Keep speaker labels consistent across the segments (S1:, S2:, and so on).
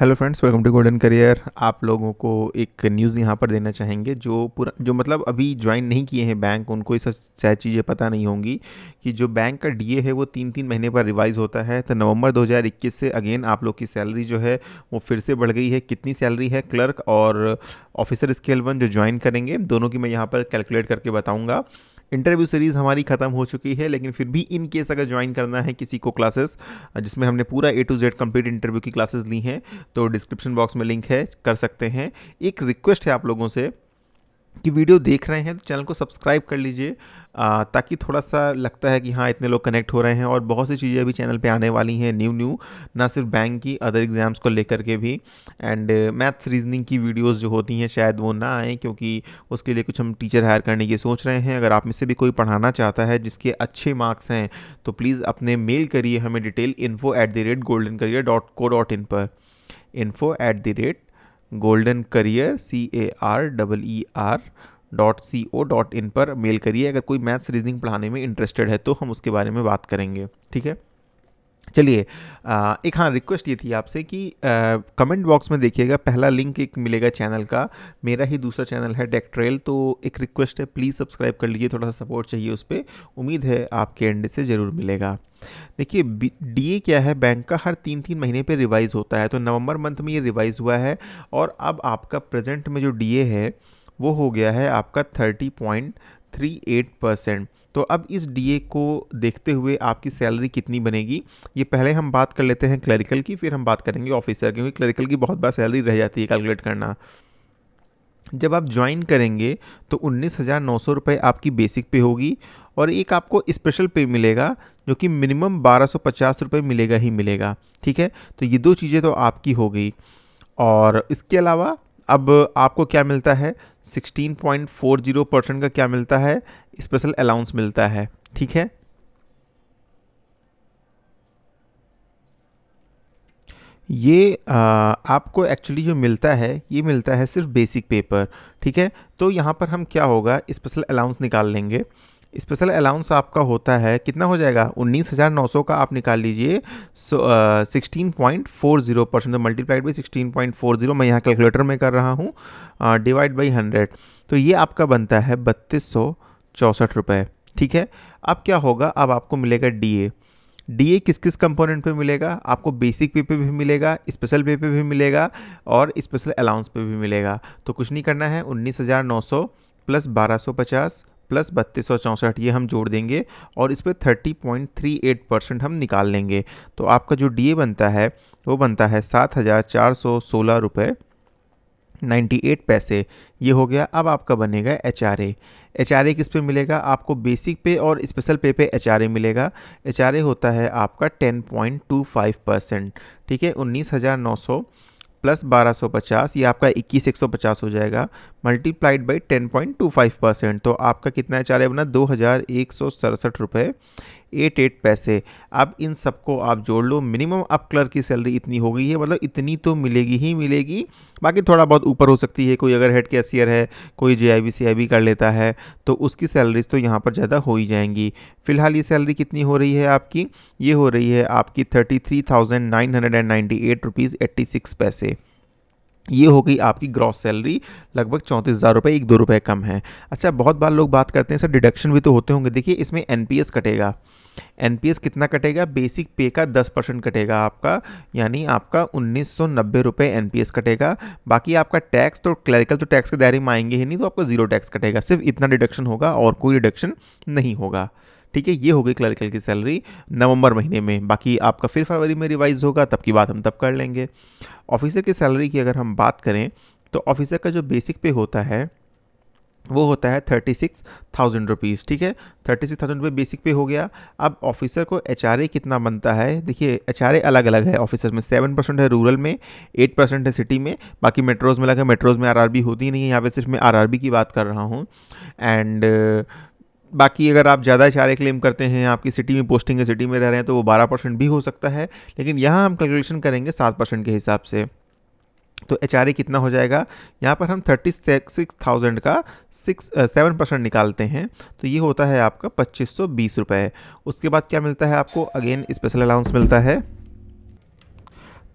S1: hello friends welcome to golden career आप लोगों को एक न्यूज़ यहाँ पर देना चाहेंगे जो पूरा जो मतलब अभी ज्वाइन नहीं किए हैं बैंक उनको ये शायद चीज़ें पता नहीं होंगी कि जो बैंक का डीए है वो तीन तीन महीने पर रिवाइज़ होता है तो नवंबर 2021 से अगेन आप लोग की सैलरी जो है वो फिर से बढ़ गई है कितनी सैलरी है क्लर्क और ऑफिसर स्केल वन जो ज्वाइन करेंगे दोनों की मैं यहाँ पर कैलकुलेट करके बताऊँगा इंटरव्यू सीरीज़ हमारी ख़त्म हो चुकी है लेकिन फिर भी इन केस अगर ज्वाइन करना है किसी को क्लासेस जिसमें हमने पूरा A to Z complete interview की क्लासेस ली हैं तो डिस्क्रिप्शन बॉक्स में लिंक है कर सकते हैं एक रिक्वेस्ट है आप लोगों से की वीडियो देख रहे हैं तो चैनल को सब्सक्राइब कर लीजिए ताकि थोड़ा सा लगता है कि हाँ इतने लोग कनेक्ट हो रहे हैं और बहुत सी चीज़ें अभी चैनल पे आने वाली हैं न्यू न्यू ना सिर्फ बैंक की अदर एग्ज़ाम्स को लेकर के भी एंड मैथ्स रीजनिंग की वीडियोस जो होती हैं शायद वो ना आएँ क्योंकि उसके लिए कुछ हम टीचर हायर करने की सोच रहे हैं अगर आप में से भी कोई पढ़ाना चाहता है जिसके अच्छे मार्क्स हैं तो प्लीज़ अपने मेल करिए हमें detail info at the rate golden career dot co dot in पर info at the rate golden career C A R double E R dot C O dot in पर mail करिए अगर कोई maths reasoning पढ़ाने में interested है तो हम उसके बारे में बात करेंगे ठीक है चलिए एक हाँ रिक्वेस्ट ये थी आपसे कि कमेंट बॉक्स में देखिएगा पहला लिंक एक मिलेगा चैनल का मेरा ही दूसरा चैनल है डेक ट्रेल तो एक रिक्वेस्ट है प्लीज़ सब्सक्राइब कर लीजिए थोड़ा सा सपोर्ट चाहिए उस पर उम्मीद है आपके एंड से ज़रूर मिलेगा देखिए डीए क्या है बैंक का हर तीन तीन महीने पे रिवाइज़ होता है तो नवंबर मंथ में ये रिवाइज़ हुआ है और अब आपका प्रेजेंट में जो डी है वो हो गया है आपका thirty point three eight percent तो अब इस डीए को देखते हुए आपकी सैलरी कितनी बनेगी ये पहले हम बात कर लेते हैं क्लरिकल की फिर हम बात करेंगे ऑफिसर की क्योंकि क्लरिकल की बहुत बार सैलरी रह जाती है कैलकुलेट करना जब आप ज्वाइन करेंगे तो उन्नीस हज़ार नौ सौ रुपये आपकी बेसिक पे होगी और एक आपको स्पेशल पे मिलेगा जो कि मिनिमम बारह सौ पचास रुपये मिलेगा ही मिलेगा ठीक है तो ये दो चीज़ें तो आपकी हो गई और इसके अलावा अब आपको क्या मिलता है 16.40 परसेंट का क्या मिलता है स्पेशल अलाउंस मिलता है ठीक है ये आ, आपको एक्चुअली जो मिलता है ये मिलता है सिर्फ बेसिक पेपर ठीक है तो यहाँ पर हम क्या होगा स्पेशल अलाउंस निकाल लेंगे स्पेशल अलाउंस आपका होता है कितना हो जाएगा उन्नीस हज़ार नौ सौ का आप निकाल लीजिए sixteen point four zero percent तो multiplied by sixteen point four zero मैं यहाँ कैलकुलेटर में कर रहा हूँ डिवाइड बाई हंड्रेड तो ये आपका बनता है बत्तीस सौ चौंसठ रुपये ठीक है अब क्या होगा अब आपको मिलेगा डी ए डी ए किस किस कंपोनेंट पे मिलेगा आपको बेसिक पे पे भी मिलेगा स्पेशल पे पे भी मिलेगा और स्पेशल अलाउंस पे भी मिलेगा तो कुछ नहीं करना है उन्नीस हज़ार नौ सौ प्लस बारह सौ पचास प्लस बत्तीस सौ चौंसठ ये हम जोड़ देंगे और इस पर thirty point three eight percent हम निकाल लेंगे तो आपका जो डी बनता है वो बनता है सात हज़ार चार सौ सोलह रुपये नाइन्टी एट पैसे ये हो गया अब आपका बनेगा H R A H R A किस पे मिलेगा आपको बेसिक पे और स्पेशल पे पे एच आर ए मिलेगा एच आर ए होता है आपका ten point two five percent ठीक है उन्नीस हज़ार नौ सौ प्लस बारह सौ पचास ये आपका इक्कीस एक सौ पचास हो जाएगा multiplied by ten point two five percent तो आपका कितना है चाले बना दो हज़ार एक सौ सड़सठ रुपये एट एट पैसे अब इन सबको आप जोड़ लो मिनिमम अब क्लर्क की सैलरी इतनी हो गई है मतलब इतनी तो मिलेगी ही मिलेगी बाकी थोड़ा बहुत ऊपर हो सकती है कोई अगर हेड कैशियर है कोई जे आई सी आई बी कर लेता है तो उसकी सैलरीज तो यहाँ पर ज़्यादा हो ही जाएंगी फ़िलहाल ये सैलरी कितनी हो रही है आपकी ये हो रही है आपकी thirty three thousand nine hundred and ninety eight rupees eighty six पैसे ये हो गई आपकी ग्रॉस सैलरी लगभग चौंतीस हज़ार रुपये एक दो रुपये कम है अच्छा बहुत बार लोग बात करते हैं सर डिडक्शन भी तो होते होंगे देखिए इसमें एन कटेगा एन कितना कटेगा बेसिक पे का दस परसेंट कटेगा आपका यानी आपका उन्नीस सौ नब्बे रुपये एन कटेगा बाकी आपका टैक्स तो क्लरिकल तो टैक्स के दायरे में आएंगे ही नहीं तो आपका ज़ीरो टैक्स कटेगा सिर्फ इतना डिडक्शन होगा और कोई डिडक्शन नहीं होगा ठीक है ये हो गई क्लरिकल की सैलरी नवंबर महीने में बाकी आपका फिर फरवरी में रिवाइज होगा तब की बात हम तब कर लेंगे ऑफिसर की सैलरी की अगर हम बात करें तो ऑफिसर का जो बेसिक पे होता है वो होता है थर्टी सिक्स थाउजेंड रुपीज़ ठीक है थर्टी सिक्स थाउजेंड रुपये बेसिक पे हो गया अब ऑफिसर को एच कितना बनता है देखिए एच अलग अलग है ऑफिसर में सेवन परसेंट है रूरल में एट परसेंट है सिटी में बाकी मेट्रोज़ में अलग है मेट्रोज़ में आर होती ही नहीं है यहाँ पे सिर्फ मैं आर की बात कर रहा हूँ एंड बाकी अगर आप ज़्यादा एच क्लेम करते हैं आपकी सिटी में पोस्टिंग है सिटी में रह रहे हैं तो वो बारह परसेंट भी हो सकता है लेकिन यहाँ हम कैलकुलेशन करेंगे सात परसेंट के हिसाब से तो एच कितना हो जाएगा यहाँ पर हम थर्टी सिक्स थाउजेंड का सिक्स सेवन परसेंट निकालते हैं तो ये होता है आपका पच्चीस सौ बीस रुपये उसके बाद क्या मिलता है आपको अगेन स्पेशल अलाउंस मिलता है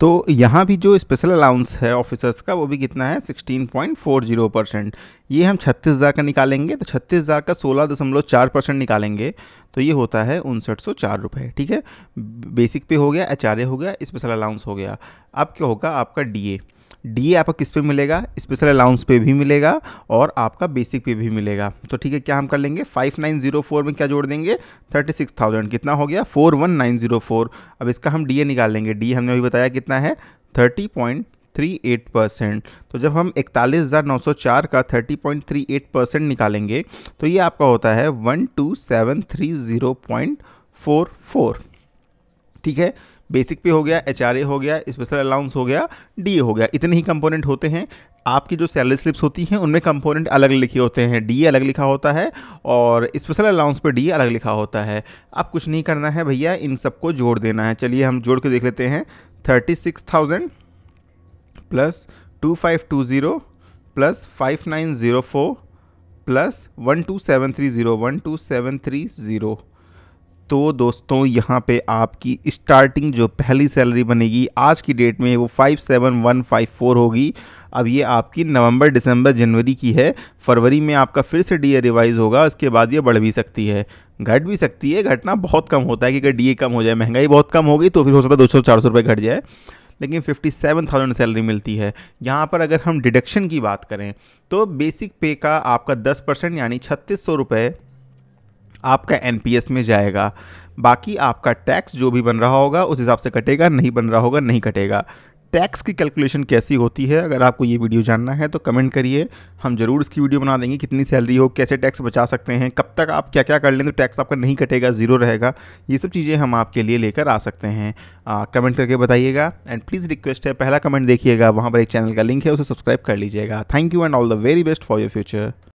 S1: तो यहाँ भी जो स्पेशल अलाउंस है ऑफिसर्स का वो भी कितना है 16.40 परसेंट ये हम छत्तीस हज़ार का निकालेंगे तो छत्तीस हज़ार का सोलह दशमलव चार परसेंट निकालेंगे तो ये होता है उनसठ सौ चार रुपये ठीक है बेसिक पे हो गया एच हो गया स्पेशल अलाउंस हो गया अब क्या होगा आपका डी डी ए आपको किस पे मिलेगा स्पेशल अलाउंस पे भी मिलेगा और आपका बेसिक पे भी मिलेगा तो ठीक है क्या हम कर लेंगे फाइव नाइन जीरो फोर में क्या जोड़ देंगे थर्टी सिक्स थाउजेंड कितना हो गया four one nine zero four अब इसका हम डी ए निकाल लेंगे डी हमने अभी बताया कितना है thirty point three eight percent तो जब हम इकतालीस हज़ार नौ सौ चार का thirty point three eight percent निकालेंगे तो ये आपका होता है one two seven three zero point four four ठीक है बेसिक पे हो गया एच हो गया स्पेशल अलाउंस हो गया डी हो गया इतने ही कंपोनेंट होते हैं आपकी जो सैलरी स्लिप्स होती हैं उनमें कंपोनेंट अलग लिखे होते हैं डी अलग लिखा होता है और स्पेशल अलाउंस पे डी अलग लिखा होता है अब कुछ नहीं करना है भैया इन सबको जोड़ देना है चलिए हम जोड़ के देख लेते हैं thirty six thousand plus two five two zero plus five nine zero four plus one two seven three zero one two seven three zero तो दोस्तों यहाँ पे आपकी स्टार्टिंग जो पहली सैलरी बनेगी आज की डेट में वो five seven one five four होगी अब ये आपकी नवंबर दिसंबर जनवरी की है फरवरी में आपका फिर से डीए रिवाइज़ होगा उसके बाद ये बढ़ भी सकती है घट भी सकती है घटना बहुत कम होता है कि अगर डीए कम हो जाए महंगाई बहुत कम होगी तो फिर हो सकता है दो सौ चार सौ रुपये घट जाए लेकिन फिफ्टी सेवन थाउजेंड सैलरी मिलती है यहाँ पर अगर हम डिडक्शन की बात करें तो बेसिक पे का आपका दस परसेंट यानी छत्तीस सौ रुपये आपका एन में जाएगा बाकी आपका टैक्स जो भी बन रहा होगा उस हिसाब से कटेगा नहीं बन रहा होगा नहीं कटेगा टैक्स की कैलकुलेशन कैसी होती है अगर आपको ये वीडियो जानना है तो कमेंट करिए हम ज़रूर इसकी वीडियो बना देंगे कितनी सैलरी हो कैसे टैक्स बचा सकते हैं कब तक आप क्या क्या कर लें तो टैक्स आपका नहीं कटेगा ज़ीरो रहेगा ये सब चीज़ें हम आपके लिए लेकर आ सकते हैं आ, कमेंट करके बताइएगा एंड प्लीज़ रिक्वेस्ट है पहला कमेंट देखिएगा वहाँ पर एक चैनल का लिंक है उसे सब्सक्राइब कर लीजिएगा thank you and all the very best for your future